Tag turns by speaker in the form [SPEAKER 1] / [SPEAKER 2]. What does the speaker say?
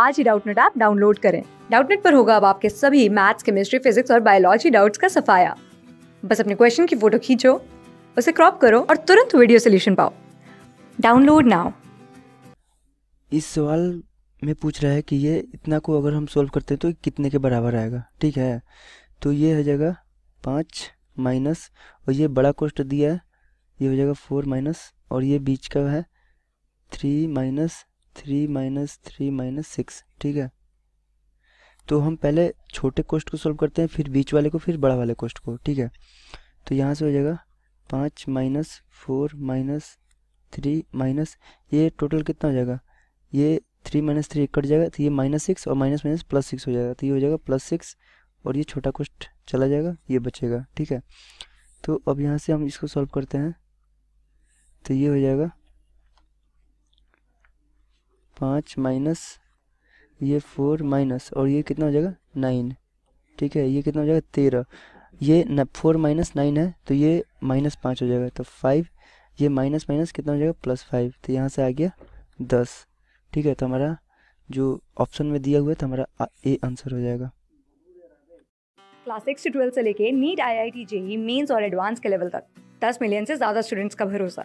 [SPEAKER 1] आज ही Doubtnut app download करें डाउटनेट पर होगा अब आपके सभी मैथ्स केमिस्ट्री फिजिक्स और बायोलॉजी डाउट्स का सफाया बस अपने क्वेश्चन की फोटो खींचो उसे क्रॉप करो और तुरंत वीडियो सोल्यूशन पाओ डाउनलोड नाउ
[SPEAKER 2] इस सवाल में पूछ रहा है कि ये इतना को अगर हम सोल्व करते हैं तो कितने के बराबर आएगा ठीक है तो ये हो जाएगा पाँच माइनस और ये बड़ा कोष्ट दिया है ये हो जाएगा फोर माइनस और ये बीच का है three minus three minus three minus six ठीक है तो हम पहले छोटे कोष्ट को सॉल्व करते हैं फिर बीच वाले को फिर बड़ा वाले कोष्ट को ठीक है तो यहाँ से हो जाएगा पाँच minus four minus three minus ये टोटल कितना हो जाएगा ये थ्री माइनस थ्री कट जाएगा तो ये माइनस सिक्स और माइनस माइनस प्लस सिक्स हो जाएगा तो ये हो जाएगा प्लस सिक्स और ये छोटा कोष्ट चला जाएगा ये बचेगा ठीक है तो अब यहाँ से हम इसको सॉल्व करते हैं तो ये हो जाएगा पाँच माइनस ये फोर माइनस और ये कितना हो जाएगा नाइन ठीक है ये कितना हो जाएगा तेरह ये फोर माइनस नाइन है तो ये माइनस पाँच हो जाएगा तो फाइव ये माइनस माइनस कितना हो जाएगा प्लस फाइव तो यहाँ से आ गया दस ठीक है तो हमारा जो ऑप्शन में दिया हुआ है तो हमारा ए आंसर हो जाएगा
[SPEAKER 1] क्लास सिक्स से ट्वेल्थ से लेके NEET I I T JEE mains और एडवांस के लेवल तक दस मिलियन से ज़्यादा स्टूडेंट्स का भरोसा